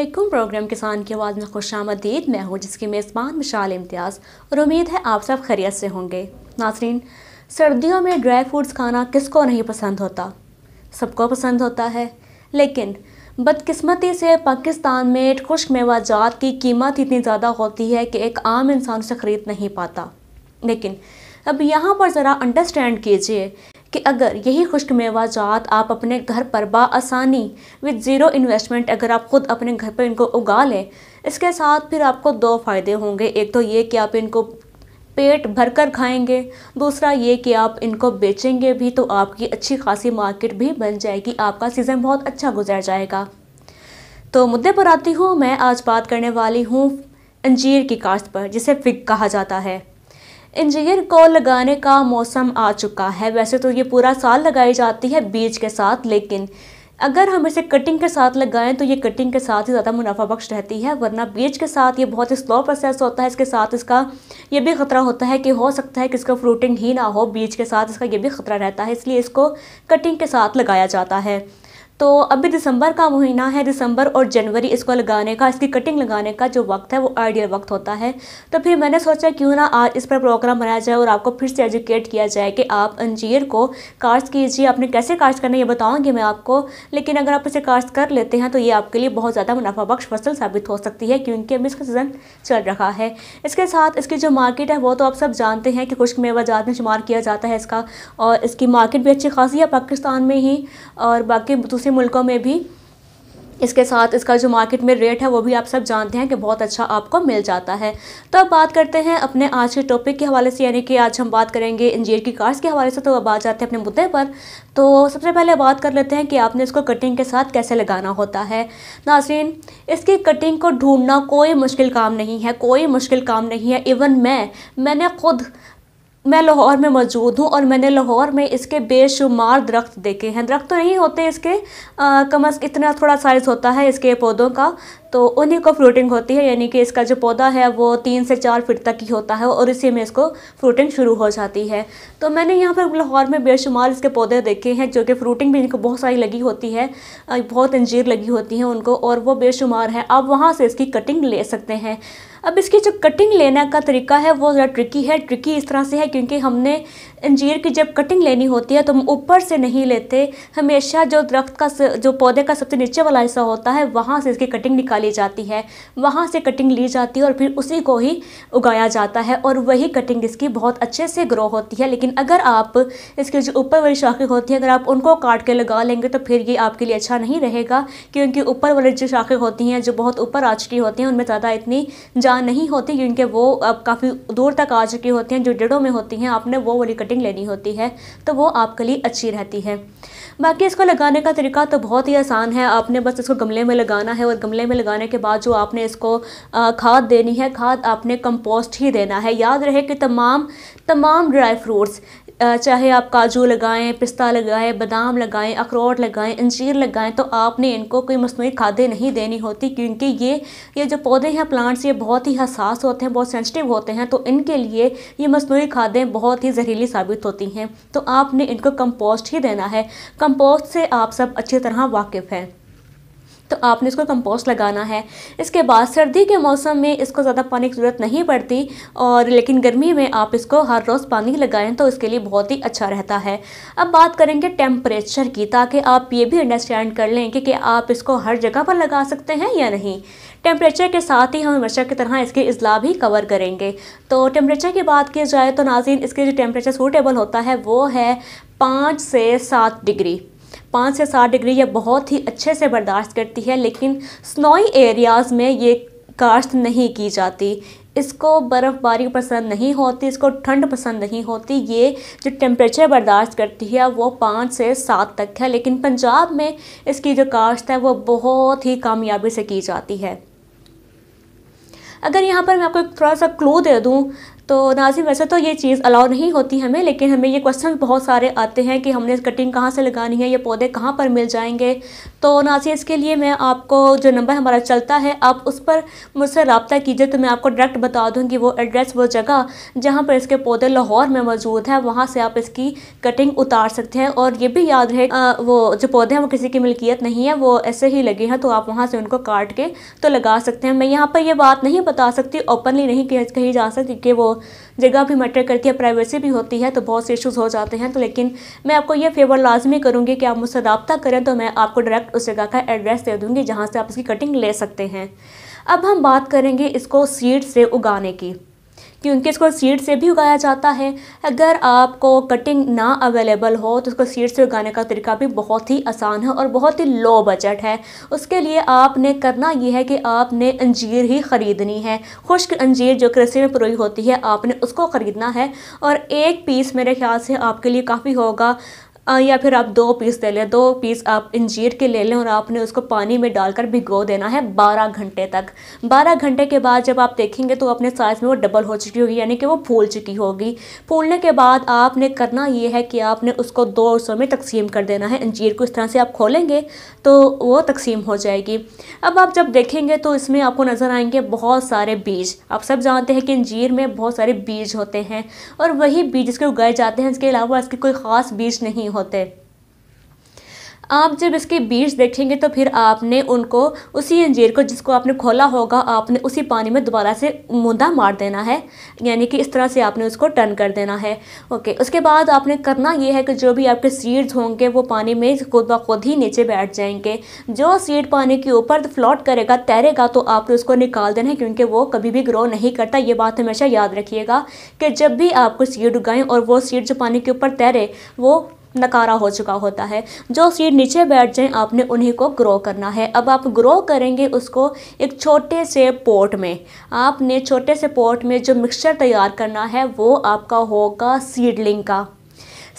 अल्लाम प्रोग्राम किसान की आवाज़ में खुश आमदीद मैं हूँ जिसकी मेज़बान मिशाल इम्तियाज़ और उम्मीद है आप सब खैरियत से होंगे नासरीन सर्दियों में ड्राई फ्रूट्स खाना किसको नहीं पसंद होता सबको पसंद होता है लेकिन बदकस्मती से पाकिस्तान में खुश्क जात की कीमत इतनी ज़्यादा होती है कि एक आम इंसान उसे ख़रीद नहीं पाता लेकिन अब यहाँ पर ज़रा अंडरस्टैंड कीजिए कि अगर यही खुश्क मेवा जात आप अपने घर पर बसानी विद ज़ीरो इन्वेस्टमेंट अगर आप ख़ुद अपने घर पर इनको उगा लें इसके साथ फिर आपको दो फ़ायदे होंगे एक तो ये कि आप इनको पेट भर कर खाएंगे दूसरा ये कि आप इनको बेचेंगे भी तो आपकी अच्छी खासी मार्केट भी बन जाएगी आपका सीज़न बहुत अच्छा गुजर जाएगा तो मुद्दे पर आती हूँ मैं आज बात करने वाली हूँ अंजीर की काश्त पर जिसे फिग कहा जाता है इंजीनियर को लगाने का मौसम आ चुका है वैसे तो ये पूरा साल लगाई जाती है बीज के साथ लेकिन अगर हम इसे कटिंग के साथ लगाएं तो ये कटिंग के साथ ही ज़्यादा मुनाफा बख्श रहती है वरना बीज के साथ ये बहुत ही स्लो प्रोसेस होता है इसके साथ इसका ये भी ख़तरा होता है कि हो सकता है कि इसका फ्रूटिंग ही ना हो बीज के साथ इसका ये भी ख़तरा रहता है इसलिए इसको कटिंग के साथ लगाया जाता है तो अभी दिसंबर का महीना है दिसंबर और जनवरी इसको लगाने का इसकी कटिंग लगाने का जो वक्त है वो आइडियल वक्त होता है तो फिर मैंने सोचा क्यों ना आज इस पर प्रोग्राम बनाया जाए और आपको फिर से एजुकेट किया जाए कि आप अंजीर को कास्ट कीजिए आपने कैसे कास्ट करना ये बताऊँगी मैं आपको लेकिन अगर आप इसे कास्ट कर लेते हैं तो ये आपके लिए बहुत ज़्यादा मुनाफा बख्श फसल साबित हो सकती है क्योंकि अभी इसका सीज़न चल रहा है इसके साथ इसकी जो मार्केट है वो तो आप सब जानते हैं कि खुश्क जात में शुमार किया जाता है इसका और इसकी मार्केट भी अच्छी खासी है पाकिस्तान में ही और बाकी दूसरे दूसरे मुल्कों में भी इसके साथ इसका जो मार्केट में रेट है वो भी आप सब जानते हैं कि बहुत अच्छा आपको मिल जाता है तो अब बात करते हैं अपने आज के टॉपिक के हवाले से यानी कि आज हम बात करेंगे इंजीनियर की कार्स के हवाले से तो अब आ जाते हैं अपने मुद्दे पर तो सबसे पहले बात कर लेते हैं कि आपने इसको कटिंग के साथ कैसे लगाना होता है नासरीन इसकी कटिंग को ढूंढना कोई मुश्किल काम नहीं है कोई मुश्किल काम नहीं है इवन मैं मैंने खुद मैं लाहौर में मौजूद हूँ और मैंने लाहौर में इसके बेशुमार दरख्त देखे हैं दरख्त तो नहीं होते इसके आ, कम अज़ इतना थोड़ा साइज़ होता है इसके पौधों का तो उन्हीं को फ्रूटिंग होती है यानी कि इसका जो पौधा है वो तीन से चार फिट तक ही होता है और इसी में इसको फ्रूटिंग शुरू हो जाती है तो मैंने यहाँ पर लाहौर में बेशुमार इसके पौधे देखे हैं जो कि फ्रूटिंग भी इनको बहुत सारी लगी होती है बहुत अंजीर लगी होती है उनको और वो बेशुमार है आप वहाँ से इसकी कटिंग ले सकते हैं अब इसकी जो कटिंग लेने का तरीका है वो ज़रा ट्रिकी है ट्रिकी इस तरह से है क्योंकि हमने अंजीर की जब कटिंग लेनी होती है तो हम ऊपर से नहीं लेते हमेशा जो दरख्त का जो पौधे का सबसे नीचे वाला हिस्सा होता है वहाँ से इसकी कटिंग निकाली जाती है वहाँ से कटिंग ली जाती है और फिर उसी को ही उगाया जाता है और वही कटिंग इसकी बहुत अच्छे से ग्रो होती है लेकिन अगर आप इसकी जो ऊपर वाली शाखें होती हैं अगर आप उनको काट के लगा लेंगे तो फिर ये आपके लिए अच्छा नहीं रहेगा क्योंकि ऊपर वाली जो शाखें होती हैं जो बहुत ऊपर आ चुकी होती हैं उनमें ज़्यादा इतनी जान नहीं होती क्योंकि वो अब काफ़ी दूर तक आ चुकी होती हैं जो डेढ़ों में होती हैं आपने वो वाली कटिंग लेनी होती है तो वो आपके लिए अच्छी रहती है बाकी इसको लगाने का तरीका तो बहुत ही आसान है आपने बस इसको गमले में लगाना है और गमले में लगाने के बाद जो आपने इसको खाद देनी है खाद आपने कंपोस्ट ही देना है याद रहे कि तमाम तमाम ड्राई फ्रूट्स चाहे आप काजू लगाएं पिस्ता लगाएं बादाम लगाएं अखरोट लगाएं अंजीर लगाएं तो आपने इनको कोई मसनू खादें नहीं देनी होती क्योंकि ये ये जो पौधे हैं प्लांट्स ये बहुत ही हसास होते हैं बहुत सेंसिटिव होते हैं तो इनके लिए ये मसनू खादें बहुत ही जहरीली साबित होती हैं तो आपने इनको कंपोस्ट ही देना है कंपोस्ट से आप सब अच्छी तरह वाकिफ़ हैं तो आपने इसको कंपोस्ट लगाना है इसके बाद सर्दी के मौसम में इसको ज़्यादा पानी की ज़रूरत नहीं पड़ती और लेकिन गर्मी में आप इसको हर रोज़ पानी लगाएं तो इसके लिए बहुत ही अच्छा रहता है अब बात करेंगे टेम्परेचर की ताकि आप ये भी अंडरस्टैंड कर लें कि, कि आप इसको हर जगह पर लगा सकते हैं या नहीं टेम्परेचर के साथ ही हम हमेशा की तरह इसके अजला भी कवर करेंगे तो टेम्परेचर की बात की जाए तो नाजीन इसके जो टेम्परेचर सूटेबल होता है वो है पाँच से सात डिग्री पाँच से सात डिग्री ये बहुत ही अच्छे से बर्दाश्त करती है लेकिन स्नोई एरियाज़ में ये काश्त नहीं की जाती इसको बर्फ़बारी पसंद नहीं होती इसको ठंड पसंद नहीं होती ये जो टेम्परेचर बर्दाश्त करती है वो पाँच से सात तक है लेकिन पंजाब में इसकी जो काश्त है वो बहुत ही कामयाबी से की जाती है अगर यहाँ पर मैं आपको एक थोड़ा सा क्लू दे दूँ तो नाजिम वैसे तो ये चीज़ अलाउ नहीं होती हमें लेकिन हमें ये क्वेश्चन बहुत सारे आते हैं कि हमने कटिंग कहाँ से लगानी है ये पौधे कहाँ पर मिल जाएंगे तो नाजिम इसके लिए मैं आपको जो नंबर हमारा चलता है आप उस पर मुझसे रबता कीजिए तो मैं आपको डायरेक्ट बता दूँगी वो एड्रेस वो जगह जहाँ पर इसके पौधे लाहौर में मौजूद है वहाँ से आप इसकी कटिंग उतार सकते हैं और ये भी याद रहे वो जो पौधे हैं वो किसी की मिल्कियत नहीं है वो ऐसे ही लगे हैं तो आप वहाँ से उनको काट के तो लगा सकते हैं मैं यहाँ पर यह बात नहीं बता सकती ओपनली नहीं कही जा सकती कि वो जगह भी मैटर करती है प्राइवेसी भी होती है तो बहुत से इशूज़ हो जाते हैं तो लेकिन मैं आपको ये फेवर लाजमी करूँगी कि आप मुझसे रबता करें तो मैं आपको डायरेक्ट उस जगह का एड्रेस दे दूँगी जहाँ से आप इसकी कटिंग ले सकते हैं अब हम बात करेंगे इसको सीड से उगाने की क्योंकि इसको सीड से भी उगाया जाता है अगर आपको कटिंग ना अवेलेबल हो तो इसको सीड से उगाने का तरीका भी बहुत ही आसान है और बहुत ही लो बजट है उसके लिए आपने करना यह है कि आपने अंजीर ही ख़रीदनी है खुश्क अंजीर जो कृषि में प्रोई होती है आपने उसको ख़रीदना है और एक पीस मेरे ख्याल से आपके लिए काफ़ी होगा या फिर आप दो पीस ले लें दो पीस आप इंजीर के ले लें और आपने उसको पानी में डालकर भिगो देना है बारह घंटे तक बारह घंटे के बाद जब आप देखेंगे तो अपने साइज़ में वो डबल हो चुकी होगी यानी कि वो फूल चुकी होगी फूलने के बाद आपने करना ये है कि आपने उसको दो हिस्सों में तकसीम कर देना है अंजीर को इस तरह से आप खोलेंगे तो वो तकसीम हो जाएगी अब आप जब देखेंगे तो इसमें आपको नज़र आएंगे बहुत सारे बीज आप सब जानते हैं कि इंजीर में बहुत सारे बीज होते हैं और वही बीज इसके उगाए जाते हैं इसके अलावा इसके कोई ख़ास बीज नहीं होते आप जब इसके बीज देखेंगे तो फिर आपने उनको उसी अंजीर को जिसको आपने खोला होगा आपने उसी पानी में दोबारा से मूंदा मार देना है यानी कि इस तरह से आपने उसको टर्न कर देना है ओके उसके बाद आपने करना ये है कि जो भी आपके सीड्स होंगे वो पानी में खुद ब खुद ही नीचे बैठ जाएंगे जो सीड पानी के ऊपर फ्लॉट करेगा तैरेगा तो आपने उसको निकाल देना है क्योंकि वो कभी भी ग्रो नहीं करता ये बात हमेशा याद रखिएगा कि जब भी आपको सीड उगाएँ और वो सीड जो पानी के ऊपर तैरे वो नकारा हो चुका होता है जो सीड नीचे बैठ जाए आपने उन्हीं को ग्रो करना है अब आप ग्रो करेंगे उसको एक छोटे से पोट में आपने छोटे से पोट में जो मिक्सचर तैयार करना है वो आपका होगा सीडलिंग का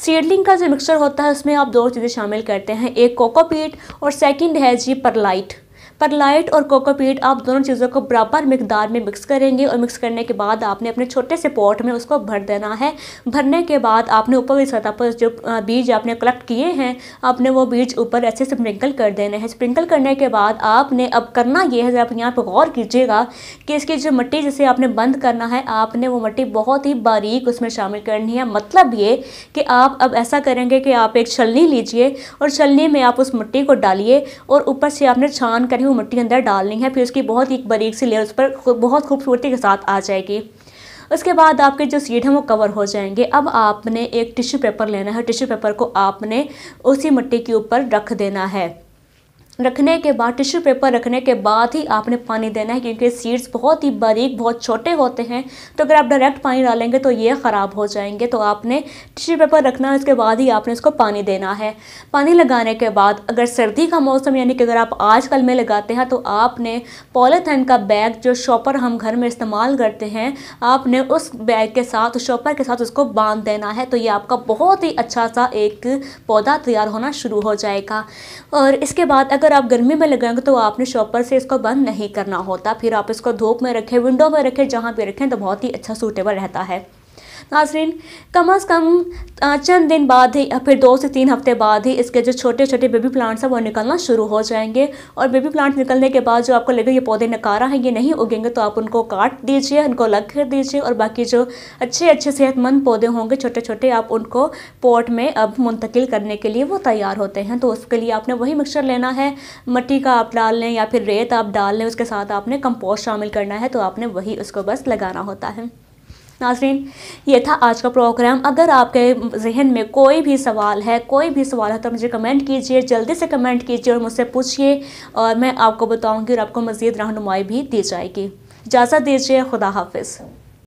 सीडलिंग का जो मिक्सचर होता है उसमें आप दो चीज़ें शामिल करते हैं एक कोकोपीट और सेकंड है जी परलाइट पर लाइट और कोकोपीट आप दोनों चीज़ों को बराबर मकदार में मिक्स करेंगे और मिक्स करने के बाद आपने अपने छोटे से पॉट में उसको भर देना है भरने के बाद आपने ऊपर की सतह पर जो बीज आपने कलेक्ट किए हैं आपने वो बीज ऊपर ऐसे स्प्रिंकल कर देने हैं स्प्रिंकल करने के बाद आपने अब करना ये है आप यहाँ पर गौर कीजिएगा कि इसकी जो मिट्टी जिसे आपने बंद करना है आपने वो मिट्टी बहुत ही बारीक उसमें शामिल करनी है मतलब ये कि आप अब ऐसा करेंगे कि आप एक छलनी लीजिए और छलनी में आप उस मिट्टी को डालिए और ऊपर से आपने छान कर हुई मिट्टी अंदर डालनी है फिर उसकी बहुत ही बारीक सी लेयर उस पर बहुत खूबसूरती के साथ आ जाएगी उसके बाद आपके जो सीड हैं वो कवर हो जाएंगे अब आपने एक टिश्यू पेपर लेना है टिश्यू पेपर को आपने उसी मिट्टी के ऊपर रख देना है रखने के बाद टिश्यू पेपर रखने के बाद ही आपने पानी देना है क्योंकि सीड्स बहुत ही बारीक बहुत छोटे होते हैं तो अगर आप डायरेक्ट पानी डालेंगे तो ये ख़राब हो जाएंगे तो आपने टिश्यू पेपर रखना है उसके बाद ही आपने उसको पानी देना है पानी लगाने के बाद अगर सर्दी का मौसम यानी कि अगर आप आजकल में लगाते हैं तो आपने पॉलीथीन का बैग जो शॉपर हम घर में इस्तेमाल करते हैं आपने उस बैग के साथ शॉपर के साथ उसको बांध देना है तो ये आपका बहुत ही अच्छा सा एक पौधा तैयार होना शुरू हो जाएगा और इसके बाद अगर अगर आप गर्मी में लगाएंगे तो आपने शॉपर से इसको बंद नहीं करना होता फिर आप इसको धूप में रखें विंडो में रखें जहाँ भी रखें तो बहुत ही अच्छा सूटेबल रहता है नाजरीन कम अज़ कम चंद दिन बाद ही फिर दो से तीन हफ्ते बाद ही इसके जो छोटे छोटे बेबी प्लांट्स हैं वो निकलना शुरू हो जाएंगे और बेबी प्लांट निकलने के बाद जो आपको लगे ये पौधे नकारा हैं ये नहीं उगेंगे तो आप उनको काट दीजिए उनको अलग कर दीजिए और बाकी जो अच्छे अच्छे सेहतमंद पौधे होंगे छोटे छोटे आप उनको पॉट में अब मुंतकिल करने के लिए वो तैयार होते हैं तो उसके लिए आपने वही मिक्सचर लेना है मट्टी का आप डाल लें या फिर रेत आप डाल लें उसके साथ आपने कंपोस्ट शामिल करना है तो आपने वही उसको बस लगाना होता है नाजरीन ये था आज का प्रोग्राम अगर आपके जहन में कोई भी सवाल है कोई भी सवाल है तो मुझे कमेंट कीजिए जल्दी से कमेंट कीजिए और मुझसे पूछिए और मैं आपको बताऊँगी और आपको मज़ीद रहनुमाई भी दी जाएगी इजाज़त दीजिए खुदा हाफिज़